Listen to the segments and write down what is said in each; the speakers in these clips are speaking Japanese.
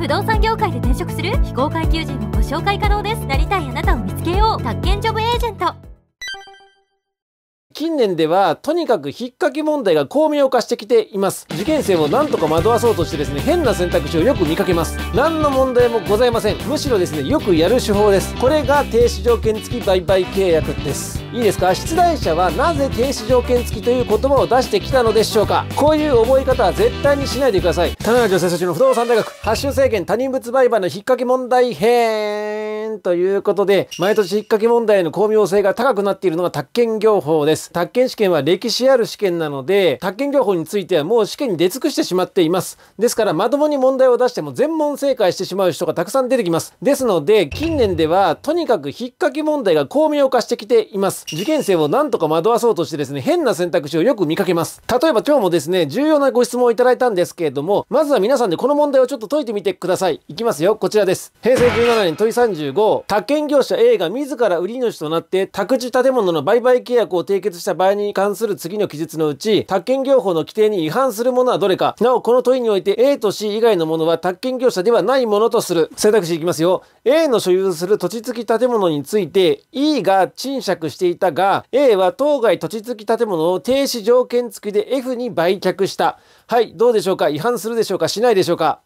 不動産業界で転職する非公開求人もご紹介可能ですなりたいあなたを見つけよう宅建ジョブエージェント近年ではとにかく引っ掛け問題が巧妙化してきています受験生も何とか惑わそうとしてですね変な選択肢をよく見かけます何の問題もございませんむしろですねよくやる手法ですこれが停止条件付き売買契約ですいいですか出題者はなぜ停止条件付きという言葉を出してきたのでしょうかこういう覚え方は絶対にしないでください田中女性たちの不動産大学発信制限他人物売買の引っ掛け問題編ということで毎年引っ掛け問題の巧妙性が高くなっているのが宅建業法です宅建試験は歴史ある試験なので、宅建業法についてはもう試験に出尽くしてしまっています。ですから、まともに問題を出しても全問正解してしまう人がたくさん出てきます。ですので、近年では、とにかく引っかけ問題が巧妙化してきています。受験生を何とか惑わそうとしてですね、変な選択肢をよく見かけます。例えば今日もですね、重要なご質問をいただいたんですけれども、まずは皆さんでこの問題をちょっと解いてみてください。いきますよ。こちらです。平成17年問い35、宅建業者 A が自ら売り主となって、宅地建物の売買契約を締結した場合に関する次の記述のうち、宅建業法の規定に違反するものはどれか。なお、この問いにおいて A と C 以外のものは宅建業者ではないものとする。選択肢いきますよ。A の所有する土地付き建物について、E が賃借していたが、A は当該土地付き建物を停止条件付きで F に売却した。はい、どうでしょうか違反するでしょうかしないでしょうか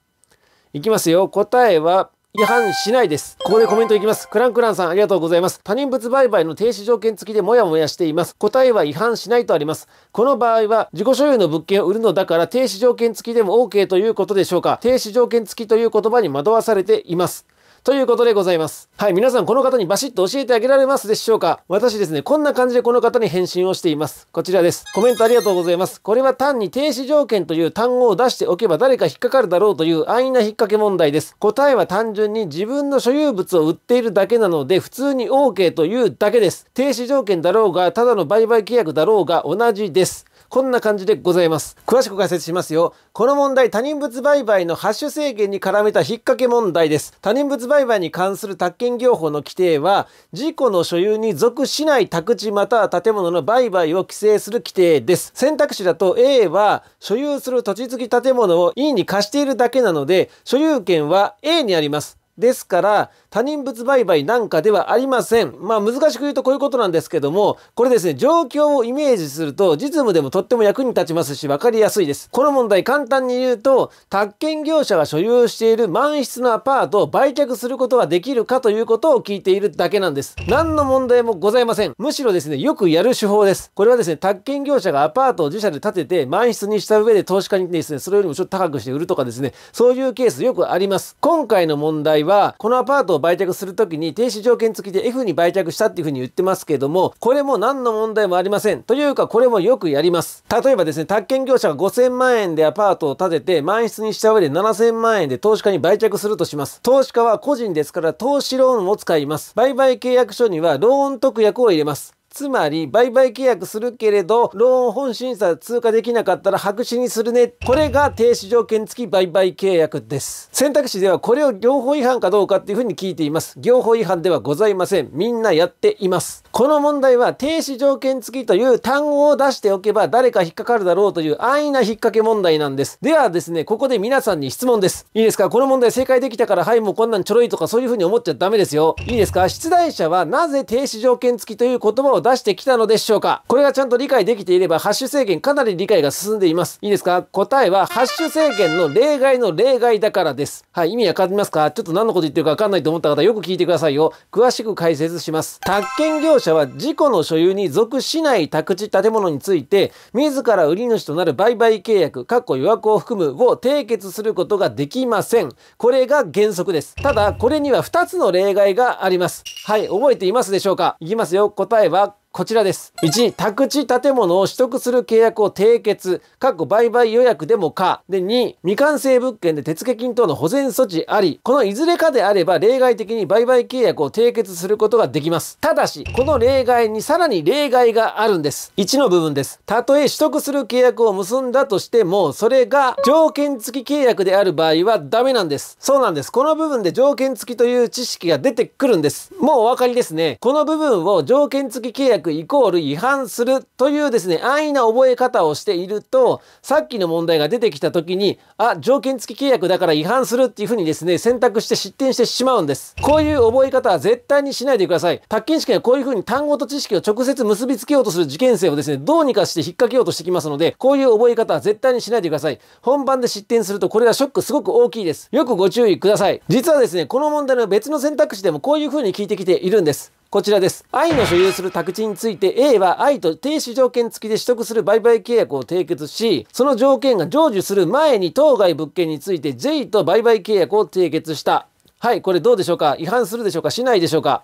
いきますよ。答えは違反しないです。ここでコメントいきます。クランクランさんありがとうございます。他人物売買の停止条件付きでモヤモヤしています。答えは違反しないとあります。この場合は自己所有の物件を売るのだから停止条件付きでも OK ということでしょうか。停止条件付きという言葉に惑わされています。ということでございます。はい、皆さんこの方にバシッと教えてあげられますでしょうか私ですね、こんな感じでこの方に返信をしています。こちらです。コメントありがとうございます。これは単に停止条件という単語を出しておけば誰か引っかかるだろうという安易な引っ掛け問題です。答えは単純に自分の所有物を売っているだけなので、普通に OK というだけです。停止条件だろうが、ただの売買契約だろうが同じです。こんな感じでございます。詳しく解説しますよ。この問題、他人物売買のハッシュ制限に絡めた引っ掛け問題です。他人物売買に関する宅建業法の規定は、事故の所有に属しない宅地または建物の売買を規制する規定です。選択肢だと A は、所有する土地付き建物を E に貸しているだけなので、所有権は A にあります。ですから、他人物売買なんかではありません。まあ難しく言うとこういうことなんですけども、これですね、状況をイメージすると実務でもとっても役に立ちますしわかりやすいです。この問題簡単に言うと、宅建業者が所有している満室のアパートを売却することができるかということを聞いているだけなんです。何の問題もございません。むしろですね、よくやる手法です。これはですね、宅建業者がアパートを自社で建てて満室にした上で投資家にですね、それよりもちょっと高くして売るとかですね、そういうケースよくあります。今回の問題は、このアパートを売却するときに停止条件付きで F に売却したっていうふうに言ってますけども、これも何の問題もありません。というか、これもよくやります。例えばですね、宅建業者が5000万円でアパートを建てて、満室にした上で7000万円で投資家に売却するとします。投資家は個人ですから、投資ローンを使います。売買契約書にはローン特約を入れます。つまり、売買契約するけれど、ローン本審査通過できなかったら白紙にするね。これが停止条件付き売買契約です。選択肢ではこれを業法違反かどうかっていうふうに聞いています。業法違反ではございません。みんなやっています。この問題は、停止条件付きという単語を出しておけば誰か引っかかるだろうという安易な引っ掛け問題なんです。ではですね、ここで皆さんに質問です。いいですかこの問題正解できたから、はい、もうこんなんちょろいとかそういうふうに思っちゃダメですよ。いいですか出題者はなぜ停止条件付きという言葉を出してきたのでしょうかこれがちゃんと理解できていれば、ハッシュ制限かなり理解が進んでいます。いいですか答えは、ハッシュ制限の例外の例外だからです。はい、意味わかりますかちょっと何のこと言ってるかわかんないと思った方、よく聞いてくださいよ。詳しく解説します。宅建業者は、事故の所有に属しない宅地建物について、自ら売り主となる売買契約、かっこ予約を含むを締結することができません。これが原則です。ただ、これには2つの例外があります。はい、覚えていますでしょうかいきますよ。答えは、こちらです。1、宅地建物を取得する契約を締結、各売買予約でもか。で、2、未完成物件で手付金等の保全措置あり、このいずれかであれば例外的に売買契約を締結することができます。ただし、この例外にさらに例外があるんです。1の部分です。たとえ取得する契約を結んだとしても、それが条件付き契約である場合はダメなんです。そうなんです。この部分で条件付きという知識が出てくるんです。もうお分かりですね。この部分を条件付き契約イコール違反するというですね、安易な覚え方をしていると、さっきの問題が出てきた時に、あ、条件付き契約だから違反するっていうふうにですね、選択して失点してしまうんです。こういう覚え方は絶対にしないでください。宅建試験はこういうふうに単語と知識を直接結びつけようとする受験生をですね、どうにかして引っ掛けようとしてきますので、こういう覚え方は絶対にしないでください。本番で失点すると、これがショックすごく大きいです。よくご注意ください。実はですね、この問題の別の選択肢でもこういうふうに聞いてきているんです。こちらです。愛の所有する宅地について A は愛と停止条件付きで取得する売買契約を締結し、その条件が成就する前に当該物件について J と売買契約を締結した。はい、これどうでしょうか違反するでしょうかしないでしょうか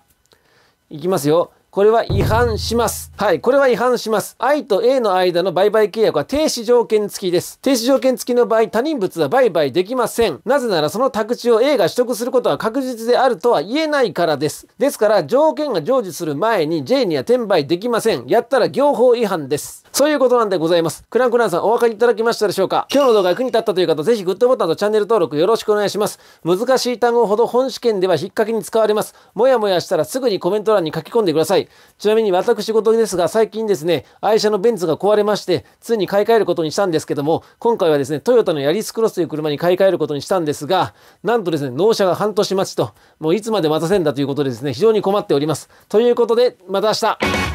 いきますよ。これは違反します。はい、これは違反します。I と A の間の売買契約は停止条件付きです。停止条件付きの場合、他人物は売買できません。なぜならその宅地を A が取得することは確実であるとは言えないからです。ですから、条件が成就する前に J には転売できません。やったら業法違反です。そういうことなんでございます。クランクランさんお分かりいただきましたでしょうか今日の動画役に立ったという方、ぜひグッドボタンとチャンネル登録よろしくお願いします。難しい単語ほど本試験では引っ掛けに使われます。もやもやしたらすぐにコメント欄に書き込んでください。い。ちなみに私事ですが、最近ですね、愛車のベンツが壊れまして、ついに買い替えることにしたんですけども、今回はですね、トヨタのヤリスクロスという車に買い替えることにしたんですが、なんとですね、納車が半年待ちと、もういつまで待たせんだということでですね、非常に困っております。ということで、また明日